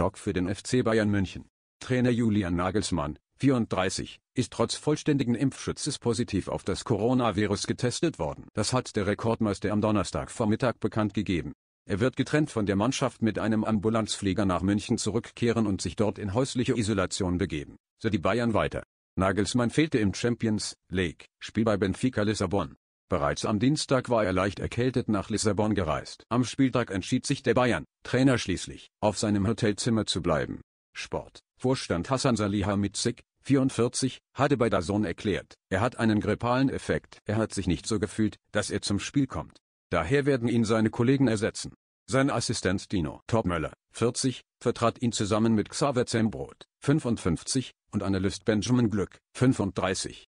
Schock für den FC Bayern München. Trainer Julian Nagelsmann, 34, ist trotz vollständigen Impfschutzes positiv auf das Coronavirus getestet worden. Das hat der Rekordmeister am Donnerstagvormittag bekannt gegeben. Er wird getrennt von der Mannschaft mit einem Ambulanzflieger nach München zurückkehren und sich dort in häusliche Isolation begeben, so die Bayern weiter. Nagelsmann fehlte im Champions League Spiel bei Benfica Lissabon. Bereits am Dienstag war er leicht erkältet nach Lissabon gereist. Am Spieltag entschied sich der Bayern-Trainer schließlich, auf seinem Hotelzimmer zu bleiben. Sport. Vorstand Hassan Salihamidzic, 44, hatte bei Dazon erklärt, er hat einen grippalen Effekt. Er hat sich nicht so gefühlt, dass er zum Spiel kommt. Daher werden ihn seine Kollegen ersetzen. Sein Assistent Dino Topmöller, 40, vertrat ihn zusammen mit Xaver Zembrot, 55, und Analyst Benjamin Glück, 35.